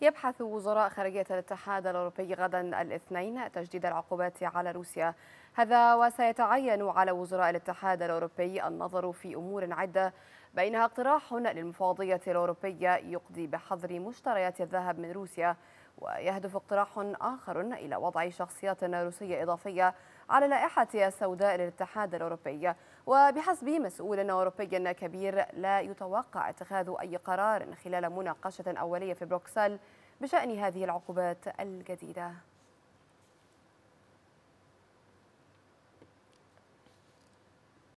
يبحث وزراء خارجية الاتحاد الأوروبي غدا الاثنين تجديد العقوبات على روسيا هذا وسيتعين على وزراء الاتحاد الأوروبي النظر في أمور عدة بينها اقتراح للمفوضية الأوروبية يقضي بحظر مشتريات الذهب من روسيا ويهدف اقتراح آخر إلى وضع شخصيات روسية إضافية على لائحة السوداء للاتحاد الأوروبي وبحسب مسؤول أوروبي كبير لا يتوقع اتخاذ أي قرار خلال مناقشة أولية في بروكسل بشأن هذه العقوبات الجديدة